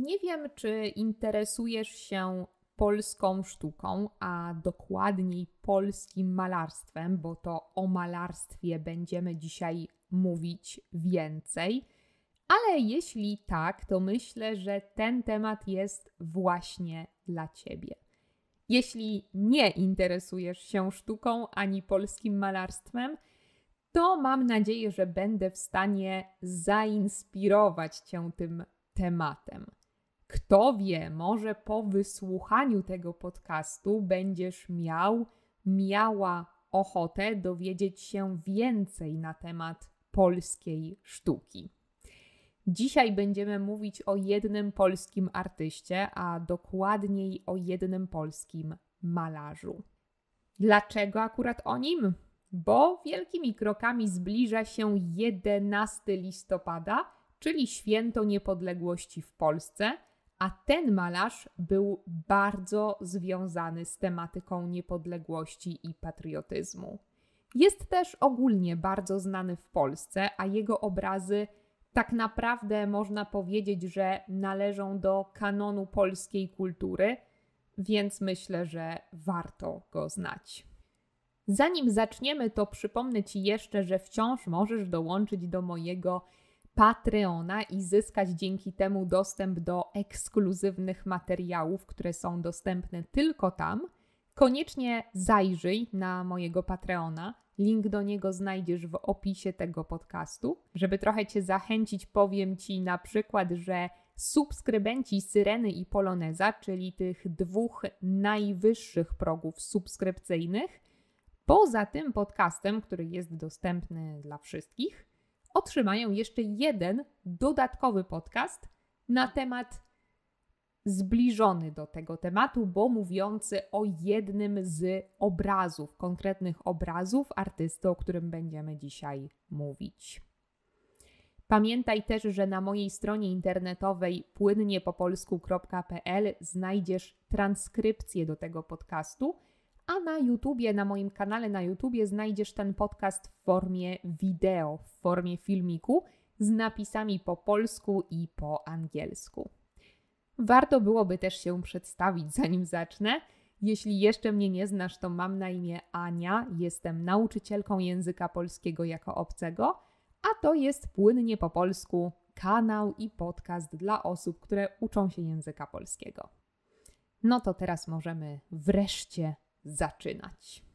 Nie wiem, czy interesujesz się polską sztuką, a dokładniej polskim malarstwem, bo to o malarstwie będziemy dzisiaj mówić więcej. Ale jeśli tak, to myślę, że ten temat jest właśnie dla ciebie. Jeśli nie interesujesz się sztuką ani polskim malarstwem, to mam nadzieję, że będę w stanie zainspirować cię tym tematem. Kto wie, może po wysłuchaniu tego podcastu będziesz miał, miała ochotę dowiedzieć się więcej na temat polskiej sztuki. Dzisiaj będziemy mówić o jednym polskim artyście, a dokładniej o jednym polskim malarzu. Dlaczego akurat o nim? Bo wielkimi krokami zbliża się 11 listopada, czyli święto niepodległości w Polsce, a ten malarz był bardzo związany z tematyką niepodległości i patriotyzmu. Jest też ogólnie bardzo znany w Polsce, a jego obrazy tak naprawdę można powiedzieć, że należą do kanonu polskiej kultury, więc myślę, że warto go znać. Zanim zaczniemy, to przypomnę Ci jeszcze, że wciąż możesz dołączyć do mojego Patreona i zyskać dzięki temu dostęp do ekskluzywnych materiałów, które są dostępne tylko tam, koniecznie zajrzyj na mojego Patreona. Link do niego znajdziesz w opisie tego podcastu. Żeby trochę Cię zachęcić, powiem Ci na przykład, że subskrybenci Syreny i Poloneza, czyli tych dwóch najwyższych progów subskrypcyjnych, poza tym podcastem, który jest dostępny dla wszystkich, otrzymają jeszcze jeden dodatkowy podcast na temat zbliżony do tego tematu, bo mówiący o jednym z obrazów, konkretnych obrazów artysty, o którym będziemy dzisiaj mówić. Pamiętaj też, że na mojej stronie internetowej płynniepopolsku.pl znajdziesz transkrypcję do tego podcastu a na YouTubie, na moim kanale na YouTubie znajdziesz ten podcast w formie wideo, w formie filmiku z napisami po polsku i po angielsku. Warto byłoby też się przedstawić, zanim zacznę. Jeśli jeszcze mnie nie znasz, to mam na imię Ania, jestem nauczycielką języka polskiego jako obcego, a to jest płynnie po polsku kanał i podcast dla osób, które uczą się języka polskiego. No to teraz możemy wreszcie zaczynać.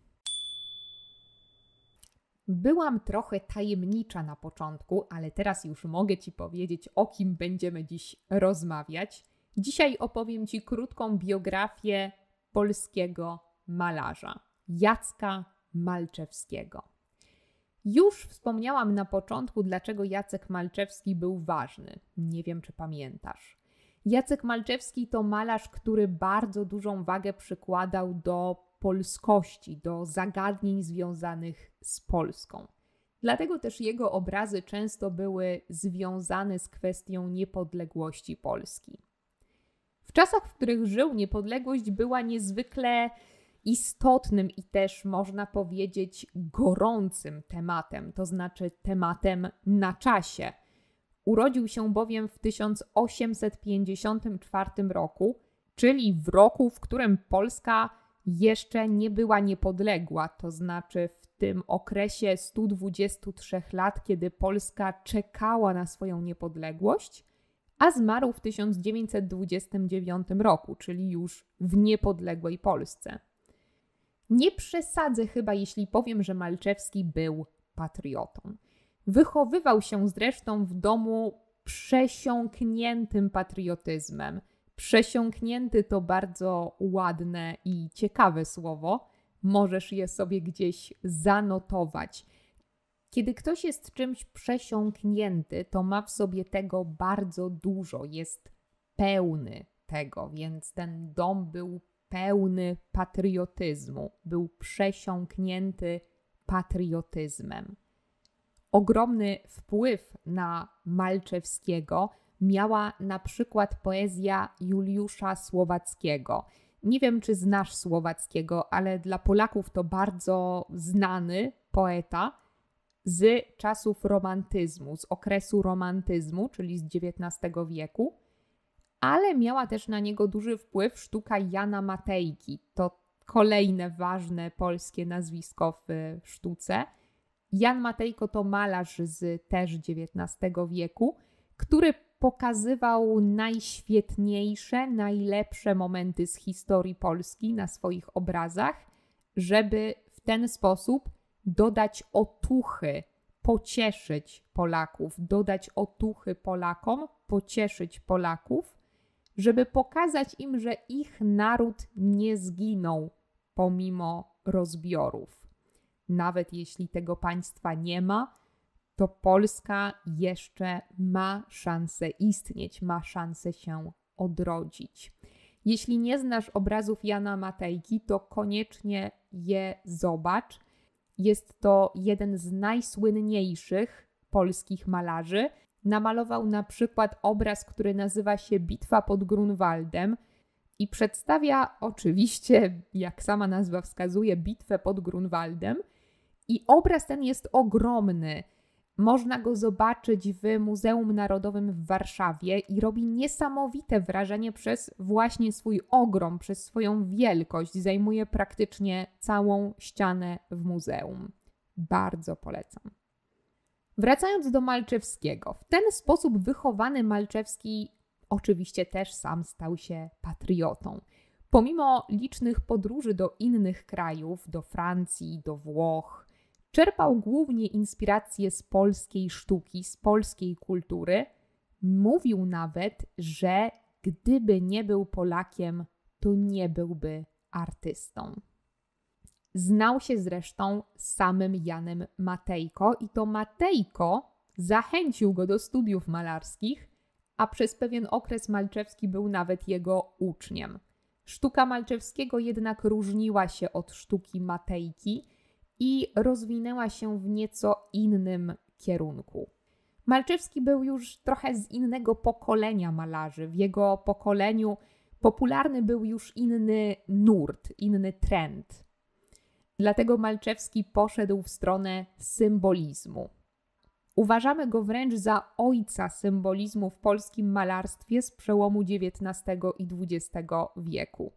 Byłam trochę tajemnicza na początku, ale teraz już mogę Ci powiedzieć, o kim będziemy dziś rozmawiać. Dzisiaj opowiem Ci krótką biografię polskiego malarza Jacka Malczewskiego. Już wspomniałam na początku, dlaczego Jacek Malczewski był ważny. Nie wiem, czy pamiętasz. Jacek Malczewski to malarz, który bardzo dużą wagę przykładał do polskości, do zagadnień związanych z Polską. Dlatego też jego obrazy często były związane z kwestią niepodległości Polski. W czasach, w których żył, niepodległość była niezwykle istotnym i też można powiedzieć gorącym tematem, to znaczy tematem na czasie. Urodził się bowiem w 1854 roku, czyli w roku, w którym Polska jeszcze nie była niepodległa, to znaczy w tym okresie 123 lat, kiedy Polska czekała na swoją niepodległość, a zmarł w 1929 roku, czyli już w niepodległej Polsce. Nie przesadzę chyba, jeśli powiem, że Malczewski był patriotą. Wychowywał się zresztą w domu przesiąkniętym patriotyzmem – Przesiąknięty to bardzo ładne i ciekawe słowo. Możesz je sobie gdzieś zanotować. Kiedy ktoś jest czymś przesiąknięty, to ma w sobie tego bardzo dużo, jest pełny tego, więc ten dom był pełny patriotyzmu, był przesiąknięty patriotyzmem. Ogromny wpływ na Malczewskiego miała na przykład poezja Juliusza Słowackiego. Nie wiem, czy znasz Słowackiego, ale dla Polaków to bardzo znany poeta z czasów romantyzmu, z okresu romantyzmu, czyli z XIX wieku, ale miała też na niego duży wpływ sztuka Jana Matejki. To kolejne ważne polskie nazwisko w sztuce. Jan Matejko to malarz z też XIX wieku, który pokazywał najświetniejsze, najlepsze momenty z historii Polski na swoich obrazach, żeby w ten sposób dodać otuchy, pocieszyć Polaków, dodać otuchy Polakom, pocieszyć Polaków, żeby pokazać im, że ich naród nie zginął pomimo rozbiorów. Nawet jeśli tego państwa nie ma, to Polska jeszcze ma szansę istnieć, ma szansę się odrodzić. Jeśli nie znasz obrazów Jana Matejki, to koniecznie je zobacz. Jest to jeden z najsłynniejszych polskich malarzy. Namalował na przykład obraz, który nazywa się Bitwa pod Grunwaldem i przedstawia oczywiście, jak sama nazwa wskazuje, bitwę pod Grunwaldem. I obraz ten jest ogromny. Można go zobaczyć w Muzeum Narodowym w Warszawie i robi niesamowite wrażenie przez właśnie swój ogrom, przez swoją wielkość. Zajmuje praktycznie całą ścianę w muzeum. Bardzo polecam. Wracając do Malczewskiego, w ten sposób wychowany Malczewski oczywiście też sam stał się patriotą. Pomimo licznych podróży do innych krajów, do Francji, do Włoch, Czerpał głównie inspiracje z polskiej sztuki, z polskiej kultury. Mówił nawet, że gdyby nie był Polakiem, to nie byłby artystą. Znał się zresztą z samym Janem Matejko i to Matejko zachęcił go do studiów malarskich, a przez pewien okres Malczewski był nawet jego uczniem. Sztuka Malczewskiego jednak różniła się od sztuki Matejki i rozwinęła się w nieco innym kierunku. Malczewski był już trochę z innego pokolenia malarzy. W jego pokoleniu popularny był już inny nurt, inny trend. Dlatego Malczewski poszedł w stronę symbolizmu. Uważamy go wręcz za ojca symbolizmu w polskim malarstwie z przełomu XIX i XX wieku.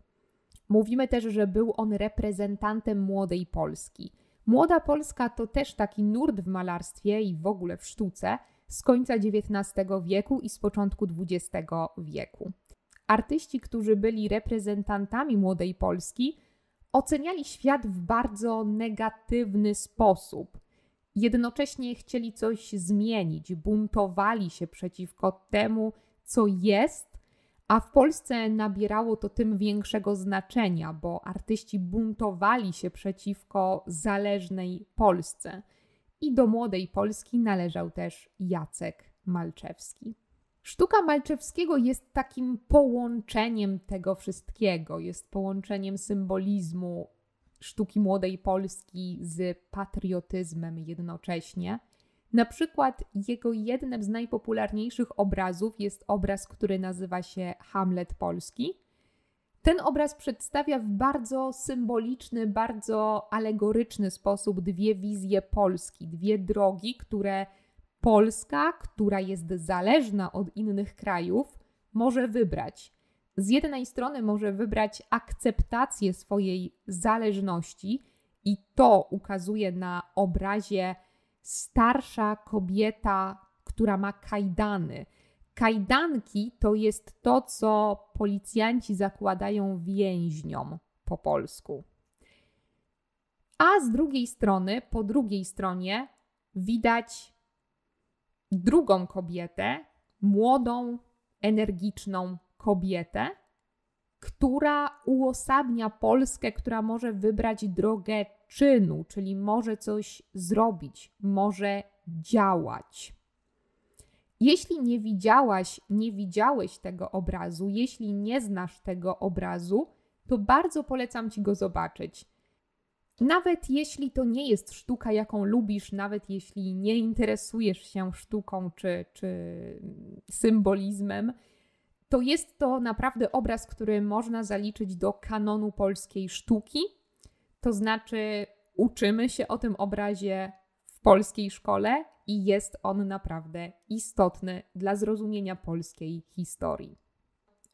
Mówimy też, że był on reprezentantem młodej Polski – Młoda Polska to też taki nurt w malarstwie i w ogóle w sztuce z końca XIX wieku i z początku XX wieku. Artyści, którzy byli reprezentantami Młodej Polski, oceniali świat w bardzo negatywny sposób. Jednocześnie chcieli coś zmienić, buntowali się przeciwko temu, co jest a w Polsce nabierało to tym większego znaczenia, bo artyści buntowali się przeciwko zależnej Polsce. I do młodej Polski należał też Jacek Malczewski. Sztuka Malczewskiego jest takim połączeniem tego wszystkiego, jest połączeniem symbolizmu sztuki młodej Polski z patriotyzmem jednocześnie. Na przykład jego jednym z najpopularniejszych obrazów jest obraz, który nazywa się Hamlet Polski. Ten obraz przedstawia w bardzo symboliczny, bardzo alegoryczny sposób dwie wizje Polski, dwie drogi, które Polska, która jest zależna od innych krajów, może wybrać. Z jednej strony może wybrać akceptację swojej zależności, i to ukazuje na obrazie starsza kobieta, która ma kajdany. Kajdanki to jest to, co policjanci zakładają więźniom po polsku. A z drugiej strony, po drugiej stronie, widać drugą kobietę, młodą, energiczną kobietę, która uosabnia Polskę, która może wybrać drogę czynu, czyli może coś zrobić, może działać. Jeśli nie widziałaś, nie widziałeś tego obrazu, jeśli nie znasz tego obrazu, to bardzo polecam ci go zobaczyć. Nawet jeśli to nie jest sztuka, jaką lubisz, nawet jeśli nie interesujesz się sztuką czy, czy symbolizmem, to jest to naprawdę obraz, który można zaliczyć do kanonu polskiej sztuki. To znaczy, uczymy się o tym obrazie w polskiej szkole i jest on naprawdę istotny dla zrozumienia polskiej historii.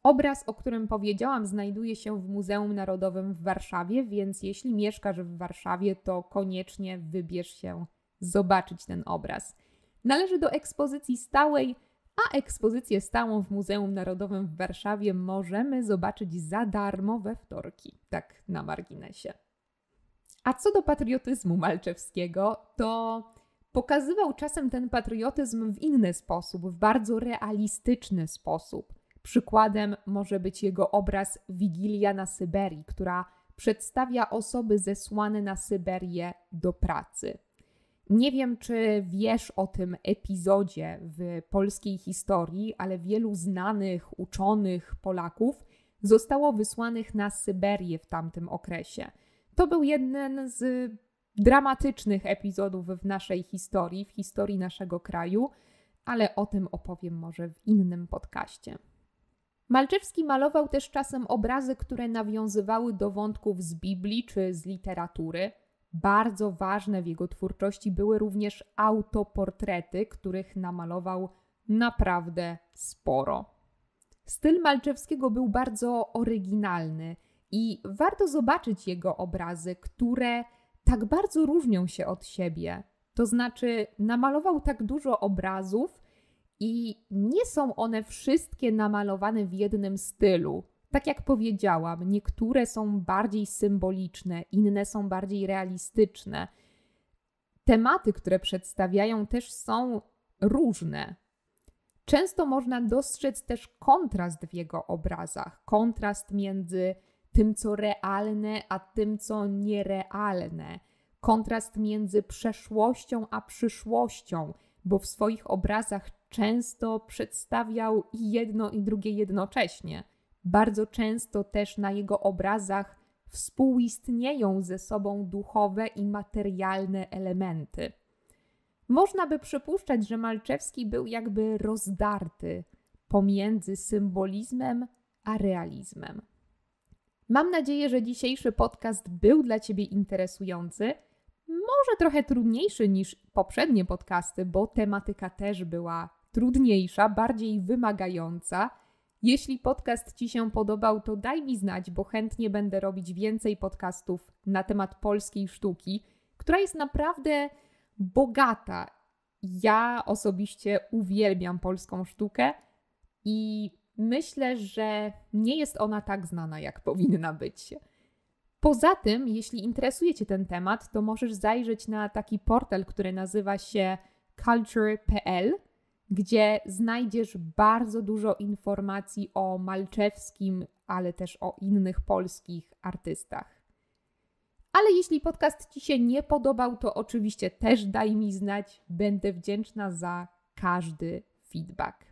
Obraz, o którym powiedziałam, znajduje się w Muzeum Narodowym w Warszawie, więc jeśli mieszkasz w Warszawie, to koniecznie wybierz się zobaczyć ten obraz. Należy do ekspozycji stałej a ekspozycję stałą w Muzeum Narodowym w Warszawie możemy zobaczyć za darmo we wtorki. Tak na marginesie. A co do patriotyzmu Malczewskiego, to pokazywał czasem ten patriotyzm w inny sposób, w bardzo realistyczny sposób. Przykładem może być jego obraz Wigilia na Syberii, która przedstawia osoby zesłane na Syberię do pracy. Nie wiem, czy wiesz o tym epizodzie w polskiej historii, ale wielu znanych, uczonych Polaków zostało wysłanych na Syberię w tamtym okresie. To był jeden z dramatycznych epizodów w naszej historii, w historii naszego kraju, ale o tym opowiem może w innym podcaście. Malczewski malował też czasem obrazy, które nawiązywały do wątków z Biblii czy z literatury. Bardzo ważne w jego twórczości były również autoportrety, których namalował naprawdę sporo. Styl Malczewskiego był bardzo oryginalny i warto zobaczyć jego obrazy, które tak bardzo różnią się od siebie. To znaczy, namalował tak dużo obrazów i nie są one wszystkie namalowane w jednym stylu. Tak jak powiedziałam, niektóre są bardziej symboliczne, inne są bardziej realistyczne. Tematy, które przedstawiają, też są różne. Często można dostrzec też kontrast w jego obrazach kontrast między tym, co realne, a tym, co nierealne, kontrast między przeszłością a przyszłością, bo w swoich obrazach często przedstawiał i jedno, i drugie jednocześnie. Bardzo często też na jego obrazach współistnieją ze sobą duchowe i materialne elementy. Można by przypuszczać, że Malczewski był jakby rozdarty pomiędzy symbolizmem a realizmem. Mam nadzieję, że dzisiejszy podcast był dla Ciebie interesujący. Może trochę trudniejszy niż poprzednie podcasty, bo tematyka też była trudniejsza, bardziej wymagająca jeśli podcast Ci się podobał, to daj mi znać, bo chętnie będę robić więcej podcastów na temat polskiej sztuki, która jest naprawdę bogata. Ja osobiście uwielbiam polską sztukę i myślę, że nie jest ona tak znana, jak powinna być. Poza tym, jeśli interesuje Cię ten temat, to możesz zajrzeć na taki portal, który nazywa się culture.pl gdzie znajdziesz bardzo dużo informacji o Malczewskim, ale też o innych polskich artystach. Ale jeśli podcast Ci się nie podobał, to oczywiście też daj mi znać. Będę wdzięczna za każdy feedback.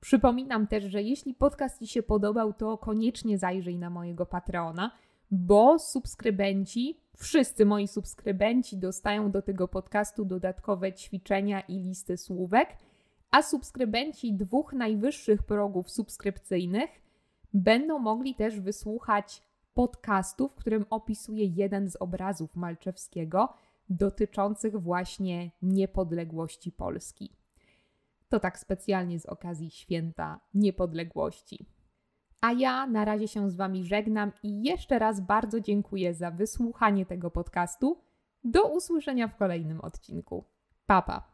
Przypominam też, że jeśli podcast Ci się podobał, to koniecznie zajrzyj na mojego Patreona bo subskrybenci, wszyscy moi subskrybenci dostają do tego podcastu dodatkowe ćwiczenia i listy słówek, a subskrybenci dwóch najwyższych progów subskrypcyjnych będą mogli też wysłuchać podcastu, w którym opisuję jeden z obrazów Malczewskiego dotyczących właśnie niepodległości Polski. To tak specjalnie z okazji święta niepodległości. A ja na razie się z Wami żegnam i jeszcze raz bardzo dziękuję za wysłuchanie tego podcastu. Do usłyszenia w kolejnym odcinku. Pa Pa.